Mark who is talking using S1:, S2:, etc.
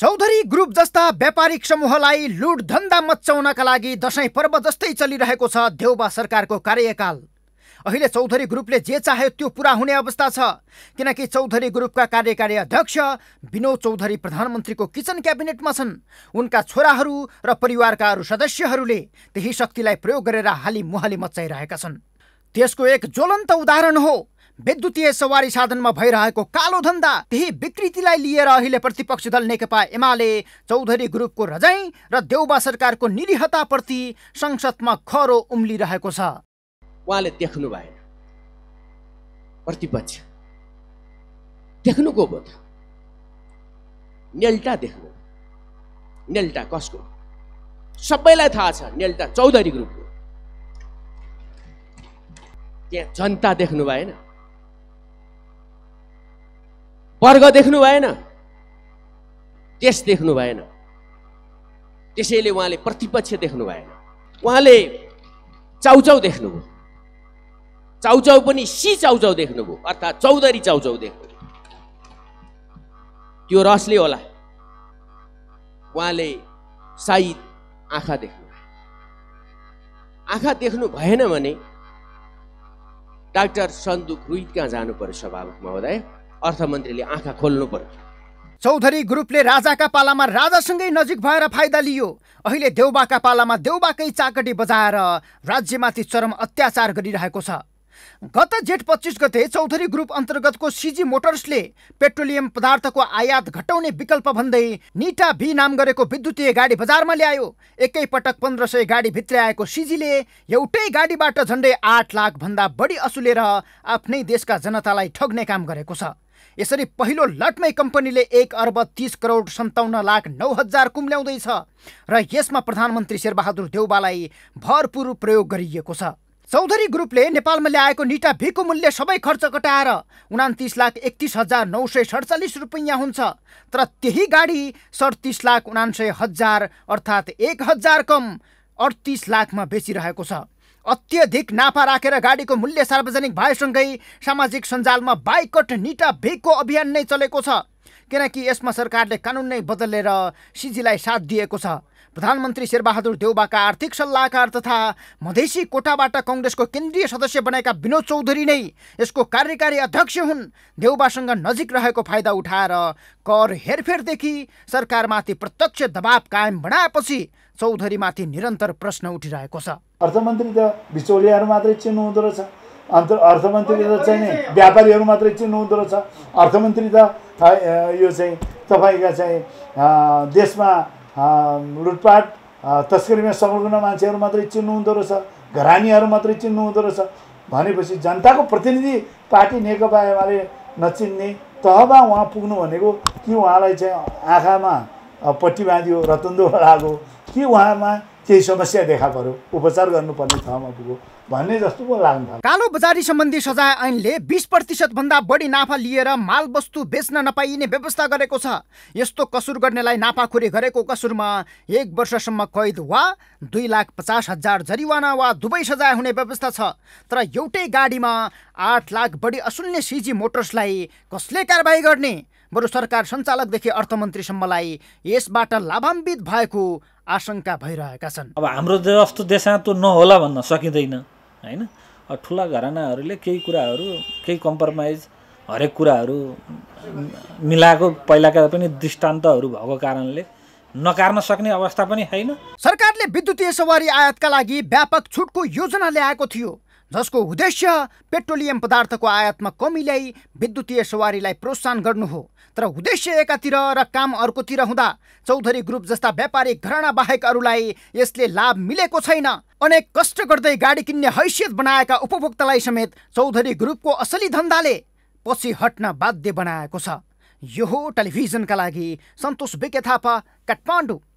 S1: Chaudhary group जस्ता व्यापारिक समूहलाई लुट धन्दा मच्चाउनका लागि दसैँ पर्व जस्तै चलिरहेको छ देउबा सरकारको कार्यकाल अहिले चौधरी ग्रुपले जे चाह्यो त्यो पुरा हुने अवस्था छ किनकि चौधरी ग्रुपका कार्यकारी अध्यक्ष विनोद चौधरी प्रधानमन्त्रीको किचन क्याबिनेटमा छन् उनका छोराहरू र परिवारका अरू सदस्यहरूले त्यही शक्तिलाई प्रयोग गरेर हाली मुहाली मचाइरहेका छन् त्यसको एक ज्वलन्त उदाहरण हो विद्युतीय सवारी साधनमा भइरहेको कालो धन्दा त्यही विकृतिलाई लिएर अहिले प्रतिपक्षी दल नेकपा एमाले चौधरी ग्रुपको रजाई र देउबा सरकारको निरीहताप्रति संसदमा खरो उम्लिरहेको छ
S2: उहाँले देख्नु भएन प्रतिपक्ष देख्नुको भयो नेल्टा देख्नु नेल्टा कसको सबैलाई थाहा छ नेल्टा चौधरी ग्रुपको त्यहाँ जनता देख्नु भएन वर्ग देख्नु भएन त्यस देख्नु भएन त्यसैले उहाँले प्रतिपक्ष देख्नु भएन उहाँले चाउचाउ देख्नुभयो चाउचाउ पनि सी चाउचाउ देख्नुभयो अर्थात् चौधरी चाउचाउ देख्नु त्यो रसले होला उहाँले सायद आँखा देख्नु आँखा देख्नु भएन भने डाक्टर सन्दुक रुहित कहाँ जानु पर्यो सभामुख महोदय अर्थमन्त्रीले आँखा खोल्नु पर्यो चौधरी
S1: ग्रुपले राजाका पालामा राजासँगै नजिक भएर फाइदा लियो अहिले देउबाका पालामा देउबाकै चाकटी बजाएर राज्यमाथि चरम अत्याचार गरिरहेको छ गत जेठ पच्चिस गते चौधरी ग्रुप अन्तर्गतको सिजी मोटर्सले पेट्रोलियम पदार्थको आयात घटाउने विकल्प भन्दै निटा भी नाम गरेको विद्युतीय गाडी बजारमा ल्यायो एकैपटक पन्ध्र सय गाडी आएको सिजीले एउटै गाडीबाट झन्डै आठ लाखभन्दा बढी असुलेर आफ्नै देशका जनतालाई ठग्ने काम गरेको छ यसरी पहिलो लटमै कम्पनीले एक अर्ब तिस करोड सन्ताउन्न लाख नौ हजार कुम्ल्याउँदैछ र यसमा प्रधानमन्त्री शेरबहादुर देउबालाई भरपूर प्रयोग गरिएको छ चौधरी ग्रुपले नेपालमा ल्याएको निटा भीको मूल्य सबै खर्च कटाएर उनातिस लाख एकतिस हजार नौ सय सडचालिस रुपियाँ हुन्छ तर त्यही गाडी सडतिस लाख उनान्सय हजार अर्थात् एक हजार कम अडतिस लाखमा बेचिरहेको छ अत्यधिक नाफा राखेर गाडीको मूल्य सार्वजनिक भएसँगै सामाजिक सञ्जालमा बाइकट निटा भेगको अभियान नै चलेको छ किनकि यसमा सरकारले कानुन नै बदलेर सिजीलाई साथ दिएको छ प्रधानमन्त्री शेरबहादुर देउबाका आर्थिक सल्लाहकार तथा मधेसी कोटाबाट कङ्ग्रेसको केन्द्रीय सदस्य बनेका विनोद चौधरी नै यसको कार्यकारी अध्यक्ष हुन् देउबासँग नजिक रहेको फाइदा उठाएर कर हेरफेरदेखि सरकारमाथि प्रत्यक्ष दबाब कायम बनाएपछि चौधरीमाथि निरन्तर प्रश्न उठिरहेको छ अर्थमन्त्री त बिचौलियाहरू मात्रै चिन्नु हुँदो रहेछ अन्त अर्थमन्त्री त चाहिँ
S3: नि व्यापारीहरू मात्रै चिन्नु हुँदो रहेछ अर्थमन्त्री त यो चाहिँ तपाईँका चाहिँ देशमा लुटपाट तस्करीमा संलग्न मान्छेहरू मात्रै चिन्नु हुँदो रहेछ घरानीहरू मात्रै चिन्नु हुँदो रहेछ भनेपछि जनताको प्रतिनिधि पार्टी नेकपा एमाले नचिन्ने तहमा उहाँ पुग्नु भनेको कि उहाँलाई चाहिँ आँखामा पट्टी बाँधियो रतन्दो लागो के उहाँमा केही समस्या देखा पर्यो उपचार गर्नुपर्ने ठाउँमा पुग्यो भन्ने जस्तो पो लाग्नु
S1: कालो बजारी सम्बन्धी सजाय ऐनले बिस प्रतिशत भन्दा बढी नाफा लिएर मालवस्तु बेच्न नपाइने व्यवस्था गरेको छ यस्तो कसुर गर्नेलाई नाफाखोरी गरेको कसुरमा एक वर्षसम्म कैद वा दुई लाख पचास हजार जरिवाना वा दुवै सजाय हुने व्यवस्था छ तर एउटै गाडीमा आठ लाख बढी असुल्ने सिजी मोटर्सलाई कसले कारवाही गर्ने बरु सरकार सञ्चालकदेखि अर्थमन्त्रीसम्मलाई यसबाट लाभान्वित भएको आशंका भइरहेका छन् अब हाम्रो
S3: जस्तो देशमा त्यो नहोला भन्न सकिँदैन होइन ठुला घरानाहरूले केही कुराहरू केही कम्प्रोमाइज हरेक कुराहरू मिलाएको पहिलाका पनि दृष्टान्तहरू भएको कारणले नकार्न सक्ने अवस्था पनि होइन
S1: सरकारले विद्युतीय सवारी आयातका लागि व्यापक छुटको योजना ल्याएको थियो जसको उद्देश्य पेट्रोलियम पदार्थको आयातमा कमी ल्याइ विद्युतीय सवारीलाई प्रोत्साहन गर्नु हो तर उद्देश्य एकातिर र काम अर्कोतिर हुँदा चौधरी ग्रुप जस्ता व्यापारिक घराना बाहेकहरूलाई यसले लाभ मिलेको छैन अनेक कष्ट गर्दै गाडी किन्ने हैसियत बनाएका उपभोक्तालाई समेत चौधरी ग्रुपको असली धन्दाले पछि हट्न बाध्य बनाएको छ यो हो टेलिभिजनका लागि सन्तोष विके थापा काठमाडौँ